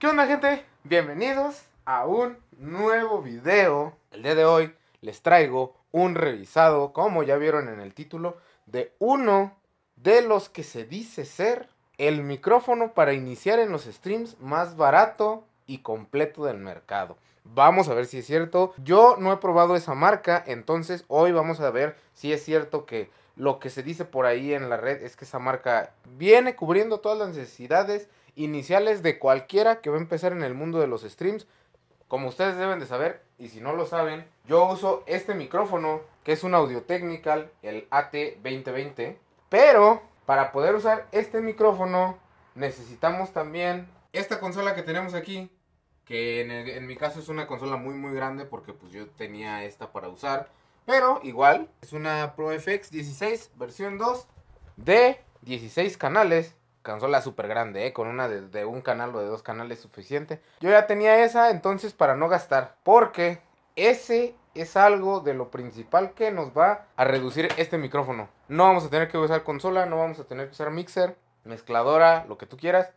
¿Qué onda gente? Bienvenidos a un nuevo video. El día de hoy les traigo un revisado, como ya vieron en el título, de uno de los que se dice ser el micrófono para iniciar en los streams más barato y completo del mercado. Vamos a ver si es cierto. Yo no he probado esa marca, entonces hoy vamos a ver si es cierto que lo que se dice por ahí en la red es que esa marca viene cubriendo todas las necesidades iniciales de cualquiera que va a empezar en el mundo de los streams. Como ustedes deben de saber, y si no lo saben, yo uso este micrófono, que es un Audio Technical, el AT2020. Pero para poder usar este micrófono, necesitamos también esta consola que tenemos aquí. Que en, mi caso es una consola muy muy grande porque pues yo tenía esta para usar. Pero igual, es una FX 16 versión 2 de 16 canales consola súper grande, eh, con una de, un canal o de dos canales suficiente. Yo ya tenía esa, entonces para no gastar, porque ese es algo de lo principal que nos va a reducir este micrófono. No vamos a tener que usar consola, no vamos a tener que usar mixer, mezcladora, lo que tú quieras,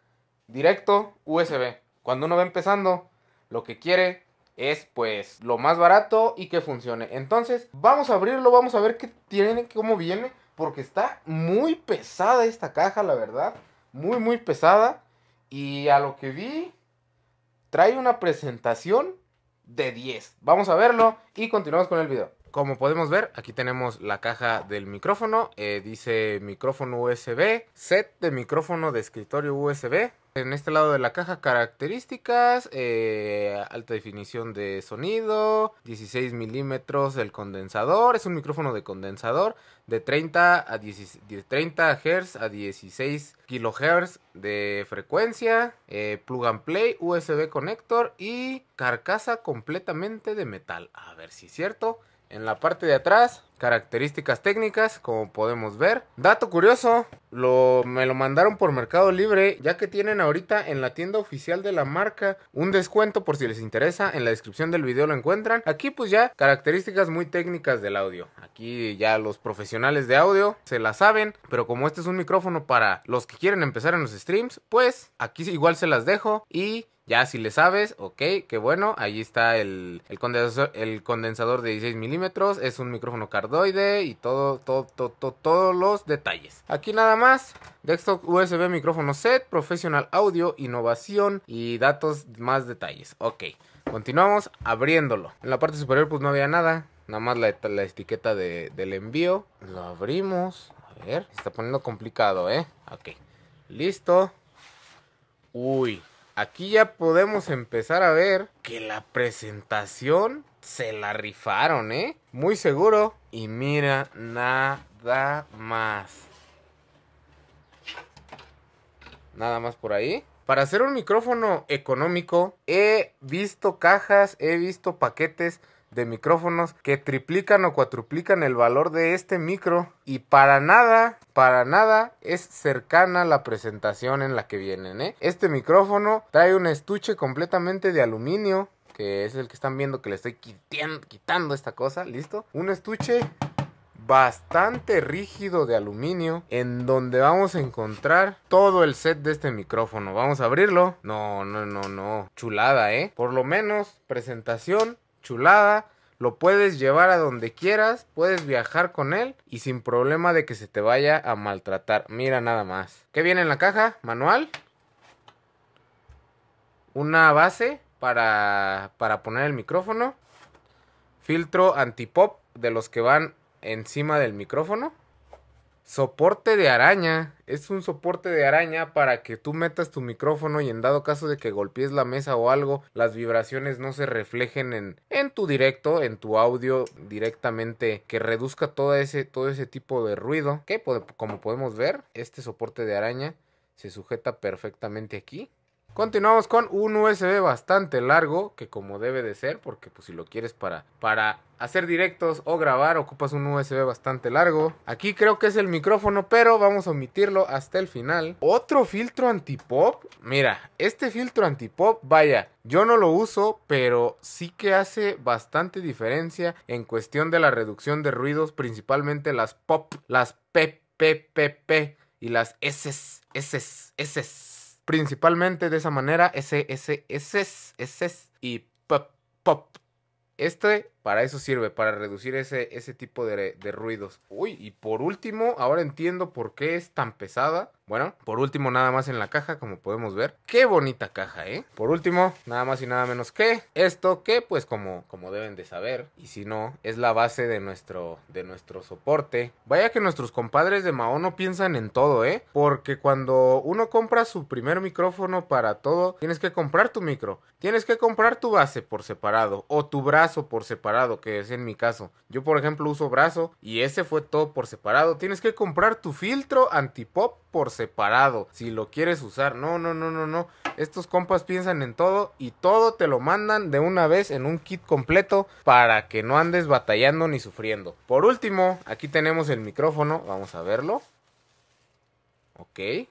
directo USB. Cuando uno va empezando, lo que quiere es pues lo más barato y que funcione. Entonces, vamos a abrirlo, vamos a ver qué tiene, cómo viene, porque está muy pesada esta caja, la verdad muy, muy pesada. Y a lo que vi, trae una presentación de 10. Vamos a verlo y continuamos con el video. Como podemos ver, aquí tenemos la caja del micrófono. Eh, dice micrófono USB, set de micrófono de escritorio USB. En este lado de la caja, características, eh, alta definición de sonido, 16 milímetros del condensador. Es un micrófono de condensador de 30 a 30 Hz a 16 kHz de frecuencia. Eh, plug and play, USB conector y carcasa completamente de metal. A ver si es cierto. En la parte de atrás, características técnicas, como podemos ver. Dato curioso, lo, me lo mandaron por Mercado Libre, ya que tienen ahorita en la tienda oficial de la marca un descuento por si les interesa. En la descripción del video lo encuentran. Aquí pues ya características muy técnicas del audio. Aquí ya los profesionales de audio se la saben, pero como este es un micrófono para los que quieren empezar en los streams, pues aquí igual se las dejo y ya si le sabes, ok, qué bueno. Ahí está el, condensador, de 16 milímetros. Es un micrófono cardoide y todo, todo, todo, todos los detalles. Aquí nada más. Desktop USB micrófono set, profesional audio, innovación y datos más detalles. Ok, continuamos abriéndolo. En la parte superior pues no había nada. Nada más la, etiqueta del envío. Lo abrimos. A ver, se está poniendo complicado, ¿eh? Ok, listo. Uy, aquí ya podemos empezar a ver que la presentación se la rifaron, ¿eh? Muy seguro. Y mira nada más. Nada más por ahí. Para hacer un micrófono económico, he visto cajas, he visto paquetes de micrófonos que triplican o cuatruplican el valor de este micro y para nada, para nada es cercana la presentación en la que vienen. ¿eh? Este micrófono trae un estuche completamente de aluminio que es el que están viendo que le estoy quitando, quitando esta cosa, listo. Un estuche bastante rígido de aluminio en donde vamos a encontrar todo el set de este micrófono. Vamos a abrirlo. No, no, no, no. Chulada, ¿eh? Por lo menos presentación chulada, lo puedes llevar a donde quieras, puedes viajar con él y sin problema de que se te vaya a maltratar. Mira nada más. ¿Qué viene en la caja? Manual. Una base para, para poner el micrófono. Filtro antipop de los que van encima del micrófono. Soporte de araña. Es un soporte de araña para que tú metas tu micrófono y en dado caso de que golpees la mesa o algo, las vibraciones no se reflejen en, tu directo, en tu audio directamente, que reduzca todo ese, todo ese tipo de ruido. Que como podemos ver, este soporte de araña se sujeta perfectamente aquí. Continuamos con un USB bastante largo, que como debe de ser, porque pues si lo quieres para, para hacer directos o grabar, ocupas un USB bastante largo. Aquí creo que es el micrófono, pero vamos a omitirlo hasta el final. Otro filtro antipop. Mira, este filtro antipop, vaya, yo no lo uso, pero sí que hace bastante diferencia en cuestión de la reducción de ruidos, principalmente las pop, las PPPP y las SS, SS, SS principalmente de esa manera, ese, ese, ese, ese y pop, pop. Este para eso sirve, para reducir ese, ese tipo de, ruidos. Uy, y por último, ahora entiendo por qué es tan pesada. Bueno, por último, nada más en la caja, como podemos ver. Qué bonita caja, ¿eh? Por último, nada más y nada menos que esto, que pues como, como deben de saber, y si no, es la base de nuestro, de nuestro soporte. Vaya que nuestros compadres de Mao no piensan en todo, ¿eh? Porque cuando uno compra su primer micrófono para todo, tienes que comprar tu micro, tienes que comprar tu base por separado o tu brazo por separado que es en mi caso. Yo, por ejemplo, uso brazo y ese fue todo por separado. Tienes que comprar tu filtro antipop por separado si lo quieres usar. No, no, no, no, no. Estos compas piensan en todo y todo te lo mandan de una vez en un kit completo para que no andes batallando ni sufriendo. Por último, aquí tenemos el micrófono. Vamos a verlo. Ok.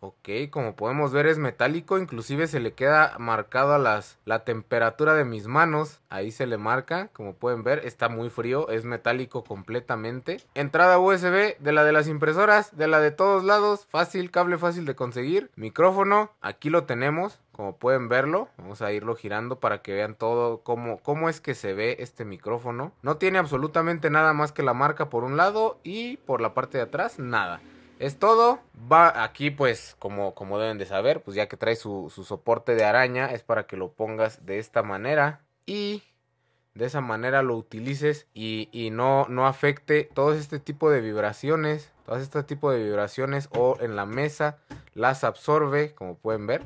Ok, como podemos ver es metálico, inclusive se le queda a las, la temperatura de mis manos, ahí se le marca, como pueden ver, está muy frío, es metálico completamente. Entrada USB, de la de las impresoras, de la de todos lados, fácil, cable fácil de conseguir, micrófono, aquí lo tenemos, como pueden verlo, vamos a irlo girando para que vean todo cómo, cómo es que se ve este micrófono. No tiene absolutamente nada más que la marca por un lado y por la parte de atrás nada. Es todo. Va aquí, pues, como, como deben de saber, pues ya que trae su, soporte de araña, es para que lo pongas de esta manera. Y de esa manera lo utilices y, no, no afecte todo este tipo de vibraciones, todo este tipo de vibraciones o en la mesa las absorbe, como pueden ver.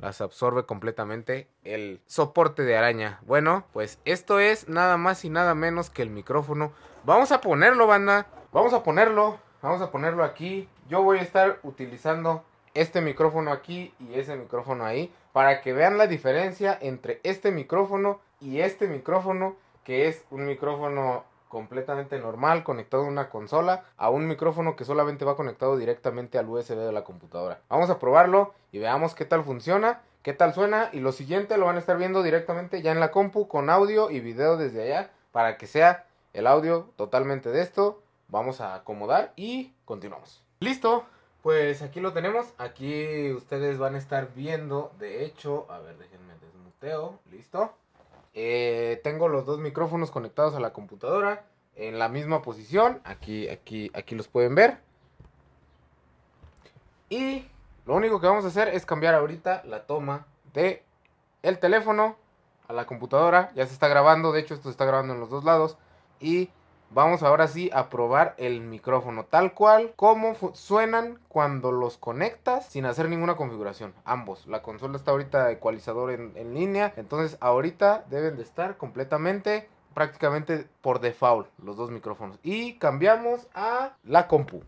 Las absorbe completamente el soporte de araña. Bueno, pues esto es nada más y nada menos que el micrófono. Vamos a ponerlo, banda. Vamos a ponerlo. Vamos a ponerlo aquí. Yo voy a estar utilizando este micrófono aquí y ese micrófono ahí para que vean la diferencia entre este micrófono y este micrófono que es un micrófono completamente normal conectado a una consola a un micrófono que solamente va conectado directamente al USB de la computadora. Vamos a probarlo y veamos qué tal funciona, qué tal suena y lo siguiente lo van a estar viendo directamente ya en la compu con audio y video desde allá para que sea el audio totalmente de esto Vamos a acomodar y continuamos. Listo, pues aquí lo tenemos. Aquí ustedes van a estar viendo, de hecho, a ver, déjenme desmuteo. Listo. Eh, tengo los dos micrófonos conectados a la computadora en la misma posición. Aquí, aquí, aquí los pueden ver. Y lo único que vamos a hacer es cambiar ahorita la toma de el teléfono a la computadora. Ya se está grabando, de hecho esto se está grabando en los dos lados. Y Vamos ahora sí a probar el micrófono tal cual como suenan cuando los conectas sin hacer ninguna configuración. Ambos. La consola está ahorita ecualizador en, en línea. Entonces ahorita deben de estar completamente prácticamente por default los dos micrófonos. Y cambiamos a la compu.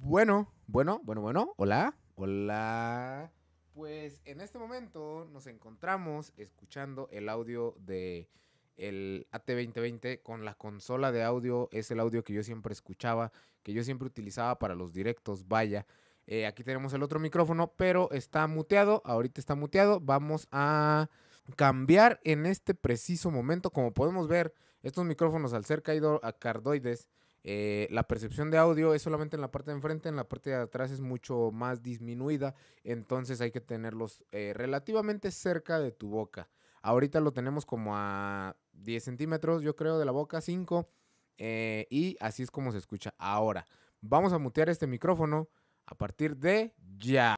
Bueno, bueno, bueno, bueno. Hola, hola. Pues en este momento nos encontramos escuchando el audio de el AT2020 con la consola de audio. Es el audio que yo siempre escuchaba, que yo siempre utilizaba para los directos, vaya. Eh, aquí tenemos el otro micrófono, pero está muteado. Ahorita está muteado. Vamos a cambiar en este preciso momento. Como podemos ver, estos micrófonos al ser a cardoides, eh, la percepción de audio es solamente en la parte de enfrente, en la parte de atrás es mucho más disminuida. Entonces hay que tenerlos eh, relativamente cerca de tu boca. Ahorita lo tenemos como a 10 centímetros, yo creo, de la boca, 5. Eh, y así es como se escucha. Ahora, vamos a mutear este micrófono a partir de ya.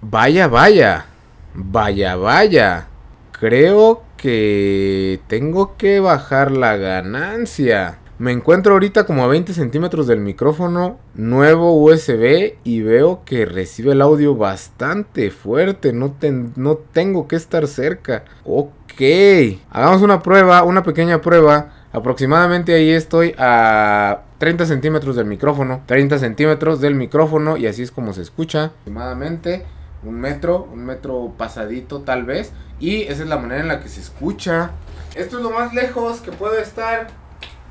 Vaya, vaya, vaya, vaya. Creo que tengo que bajar la ganancia. Me encuentro ahorita como a 20 centímetros del micrófono, nuevo USB y veo que recibe el audio bastante fuerte, no, no tengo que estar cerca. Ok, hagamos una prueba, una pequeña prueba. Aproximadamente ahí estoy a 30 centímetros del micrófono, 30 centímetros del micrófono y así es como se escucha aproximadamente un metro, un metro pasadito tal vez y esa es la manera en la que se escucha. Esto es lo más lejos que puedo estar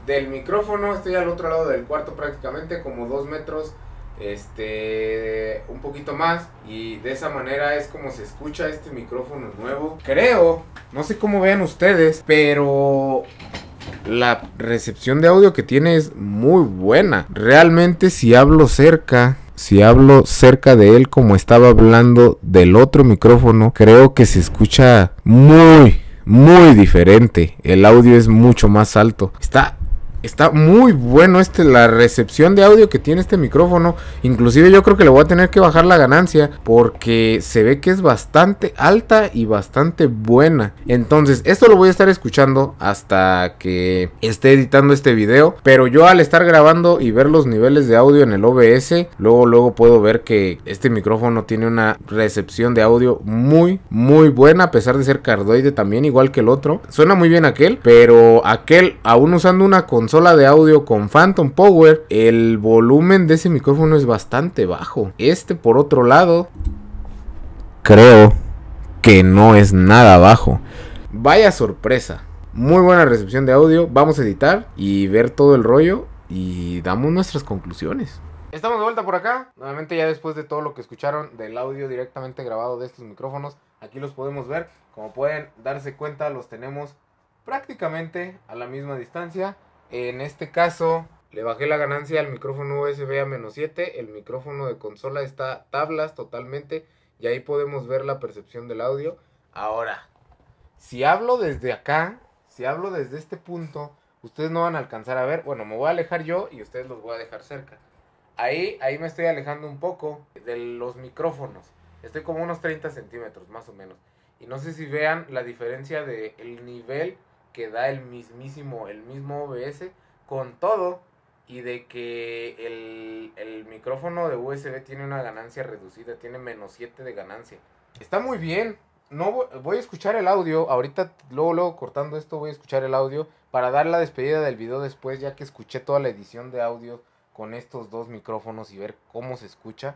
del micrófono, estoy al otro lado del cuarto prácticamente, como dos metros, este, un poquito más. Y de esa manera es como se escucha este micrófono nuevo. Creo, no sé cómo vean ustedes, pero la recepción de audio que tiene es muy buena. Realmente si hablo cerca, si hablo cerca de él como estaba hablando del otro micrófono, creo que se escucha muy, muy diferente. El audio es mucho más alto. Está Está muy bueno este, la recepción de audio que tiene este micrófono. Inclusive yo creo que le voy a tener que bajar la ganancia porque se ve que es bastante alta y bastante buena. Entonces esto lo voy a estar escuchando hasta que esté editando este video. Pero yo al estar grabando y ver los niveles de audio en el OBS, luego luego puedo ver que este micrófono tiene una recepción de audio muy muy buena a pesar de ser cardoide también igual que el otro. Suena muy bien aquel, pero aquel aún usando una consola Sola de audio con Phantom Power, el volumen de ese micrófono es bastante bajo. Este, por otro lado, creo que no es nada bajo. Vaya sorpresa. Muy buena recepción de audio. Vamos a editar y ver todo el rollo y damos nuestras conclusiones. Estamos de vuelta por acá. Nuevamente ya después de todo lo que escucharon del audio directamente grabado de estos micrófonos, aquí los podemos ver. Como pueden darse cuenta, los tenemos prácticamente a la misma distancia. En este caso, le bajé la ganancia al micrófono USB a menos 7. El micrófono de consola está tablas totalmente. Y ahí podemos ver la percepción del audio. Ahora, si hablo desde acá, si hablo desde este punto, ustedes no van a alcanzar a ver. Bueno, me voy a alejar yo y ustedes los voy a dejar cerca. Ahí, ahí me estoy alejando un poco de los micrófonos. Estoy como unos 30 centímetros más o menos. Y no sé si vean la diferencia del nivel que da el mismísimo, el mismo OBS con todo y de que el, micrófono de USB tiene una ganancia reducida, tiene menos 7 de ganancia. Está muy bien. No voy a escuchar el audio, ahorita luego, luego cortando esto voy a escuchar el audio para dar la despedida del video después ya que escuché toda la edición de audio con estos dos micrófonos y ver cómo se escucha.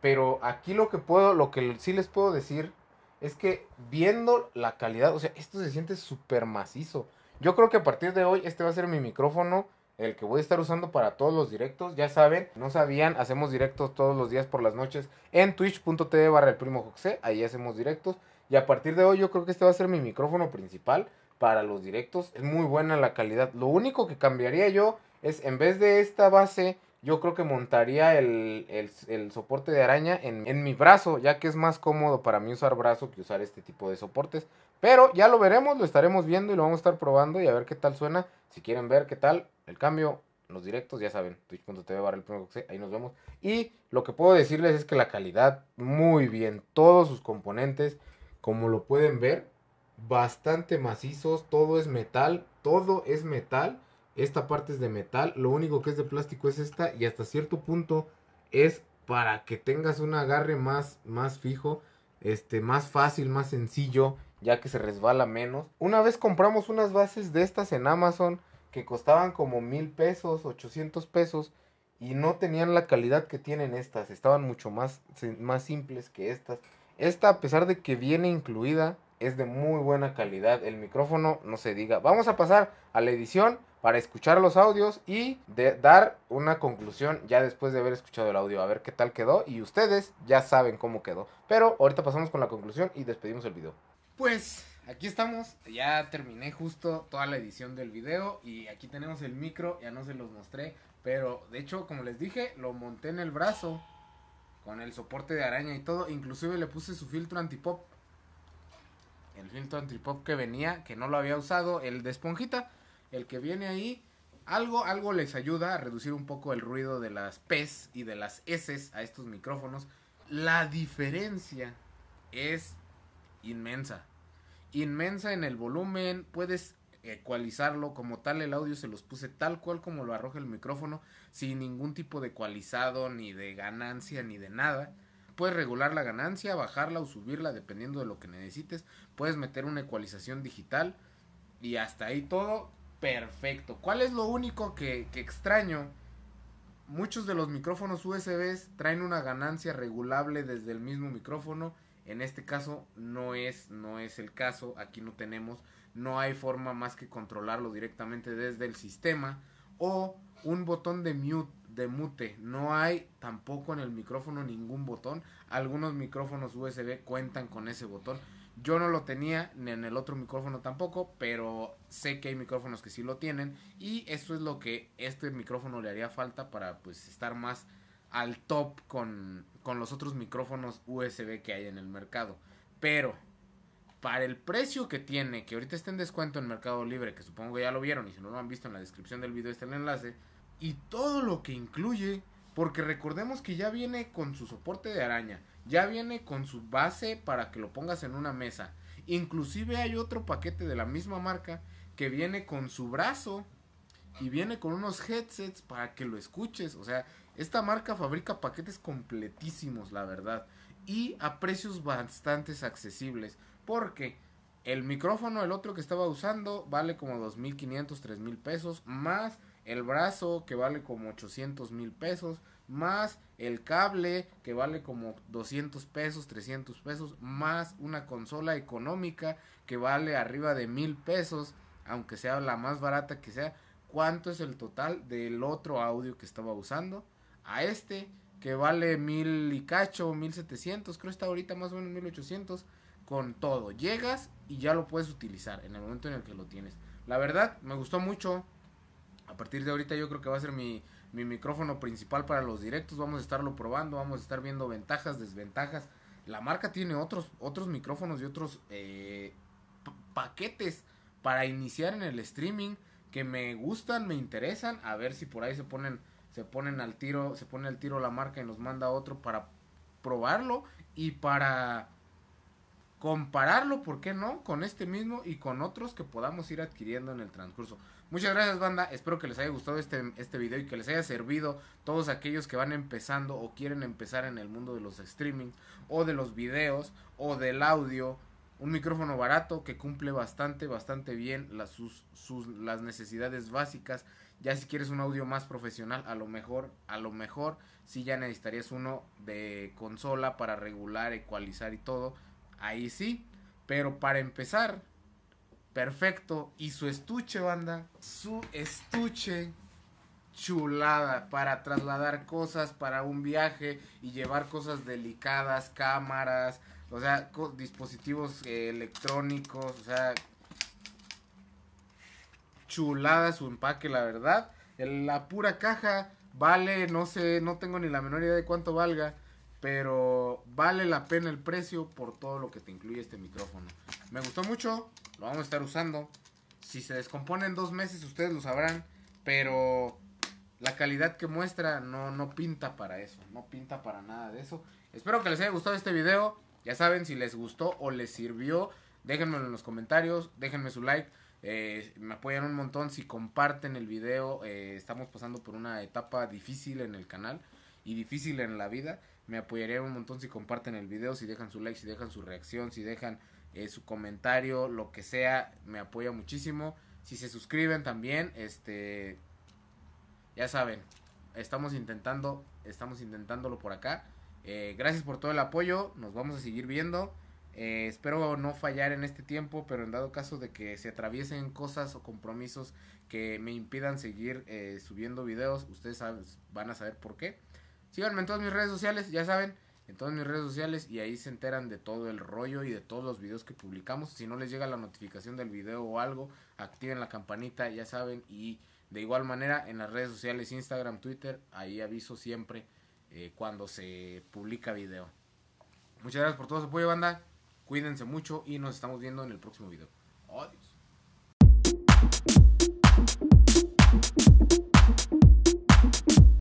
Pero aquí lo que puedo, lo que sí les puedo decir es que viendo la calidad, o sea, esto se siente súper macizo. Yo creo que a partir de hoy este va a ser mi micrófono, el que voy a estar usando para todos los directos. Ya saben, no sabían, hacemos directos todos los días por las noches en twitch.tv barra el primo José. Ahí hacemos directos. Y a partir de hoy yo creo que este va a ser mi micrófono principal para los directos. Es muy buena la calidad. Lo único que cambiaría yo es en vez de esta base yo creo que montaría el, soporte de araña en, mi brazo, ya que es más cómodo para mí usar brazo que usar este tipo de soportes. Pero ya lo veremos, lo estaremos viendo y lo vamos a estar probando y a ver qué tal suena. Si quieren ver qué tal el cambio, los directos, ya saben, twitch.tv barra el ahí nos vemos. Y lo que puedo decirles es que la calidad, muy bien, todos sus componentes, como lo pueden ver, bastante macizos, todo es metal, todo es metal. Esta parte es de metal, lo único que es de plástico es esta y hasta cierto punto es para que tengas un agarre más, más fijo, este, más fácil, más sencillo, ya que se resbala menos. Una vez compramos unas bases de estas en Amazon que costaban como mil pesos, ochocientos pesos y no tenían la calidad que tienen estas, estaban mucho más, más simples que estas. Esta, a pesar de que viene incluida, es de muy buena calidad. El micrófono no se diga. Vamos a pasar a la edición para escuchar los audios y de dar una conclusión ya después de haber escuchado el audio, a ver qué tal quedó y ustedes ya saben cómo quedó. Pero ahorita pasamos con la conclusión y despedimos el video. Pues aquí estamos, ya terminé justo toda la edición del video y aquí tenemos el micro, ya no se los mostré, pero de hecho como les dije lo monté en el brazo con el soporte de araña y todo, inclusive le puse su filtro antipop. El filtro antipop que venía, que no lo había usado, el de esponjita, el que viene ahí, algo, algo les ayuda a reducir un poco el ruido de las P's y de las S's a estos micrófonos. La diferencia es inmensa. Inmensa en el volumen, puedes ecualizarlo como tal el audio se los puse tal cual como lo arroja el micrófono sin ningún tipo de ecualizado ni de ganancia ni de nada puedes regular la ganancia bajarla o subirla dependiendo de lo que necesites puedes meter una ecualización digital y hasta ahí todo perfecto. ¿Cuál es lo único que, extraño? Muchos de los micrófonos USB traen una ganancia regulable desde el mismo micrófono. En este caso no es, no es el caso. Aquí no tenemos, no hay forma más que controlarlo directamente desde el sistema o un botón de mute, de mute. No hay tampoco en el micrófono ningún botón. Algunos micrófonos USB cuentan con ese botón. Yo no lo tenía, ni en el otro micrófono tampoco, pero sé que hay micrófonos que sí lo tienen. Y eso es lo que este micrófono le haría falta para pues estar más al top con, con los otros micrófonos USB que hay en el mercado. Pero para el precio que tiene, que ahorita está en descuento en Mercado Libre, que supongo que ya lo vieron y si no lo han visto en la descripción del video está el enlace, y todo lo que incluye, porque recordemos que ya viene con su soporte de araña, ya viene con su base para que lo pongas en una mesa. Inclusive hay otro paquete de la misma marca que viene con su brazo y viene con unos headsets para que lo escuches. O sea, esta marca fabrica paquetes completísimos, la verdad. Y a precios bastante accesibles. Porque el micrófono, el otro que estaba usando, vale como 2.500, 3.000 pesos. Más el brazo que vale como $800,000 mil pesos más el cable que vale como 200 pesos, 300 pesos, más una consola económica que vale arriba de mil pesos, aunque sea la más barata que sea, cuánto es el total del otro audio que estaba usando a este que vale mil y cacho, 1700, creo está ahorita más o menos 1800 con todo. Llegas y ya lo puedes utilizar en el momento en el que lo tienes. La verdad, me gustó mucho. A partir de ahorita yo creo que va a ser mi mi micrófono principal para los directos, vamos a estarlo probando, vamos a estar viendo ventajas, desventajas. La marca tiene otros, otros micrófonos y otros eh, paquetes para iniciar en el streaming que me gustan, me interesan, a ver si por ahí se ponen, se ponen al tiro, se pone al tiro la marca y nos manda otro para probarlo y para compararlo, ¿por qué no?, con este mismo y con otros que podamos ir adquiriendo en el transcurso. Muchas gracias banda, espero que les haya gustado este, este video y que les haya servido todos aquellos que van empezando o quieren empezar en el mundo de los streaming o de los videos o del audio. Un micrófono barato que cumple bastante, bastante bien las, sus, las necesidades básicas. Ya si quieres un audio más profesional, a lo mejor, a lo mejor, si ya necesitarías uno de consola para regular, ecualizar y todo ahí sí. Pero para empezar, perfecto. Y su estuche, banda. Su estuche chulada para trasladar cosas para un viaje y llevar cosas delicadas, cámaras, o sea, dispositivos eh, electrónicos, o sea, chulada su empaque, la verdad. la pura caja vale, no sé, no tengo ni la menor idea de cuánto valga, pero vale la pena el precio por todo lo que te incluye este micrófono. Me gustó mucho, lo vamos a estar usando. Si se descompone en dos meses, ustedes lo sabrán, pero la calidad que muestra no, pinta para eso, no pinta para nada de eso. Espero que les haya gustado este video. Ya saben, si les gustó o les sirvió, déjenmelo en los comentarios, déjenme su like. Eh, me apoyan un montón si comparten el video. Eh, estamos pasando por una etapa difícil en el canal y difícil en la vida me apoyarían un montón si comparten el video, si dejan su like, si dejan su reacción, si dejan eh, su comentario, lo que sea, me apoya muchísimo. Si se suscriben también, este, ya saben, estamos intentando, estamos intentándolo por acá. Eh, gracias por todo el apoyo, nos vamos a seguir viendo. Eh, espero no fallar en este tiempo, pero en dado caso de que se atraviesen cosas o compromisos que me impidan seguir subiendo videos, ustedes van a saber por qué. Síganme en todas mis redes sociales, ya saben, en todas mis redes sociales y ahí se enteran de todo el rollo y de todos los videos que publicamos. Si no les llega la notificación del video o algo, activen la campanita, ya saben. Y de igual manera en las redes sociales, Instagram, Twitter, ahí aviso siempre eh, cuando se publica video. Muchas gracias por todo su apoyo, banda. Cuídense mucho y nos estamos viendo en el próximo video. Adiós.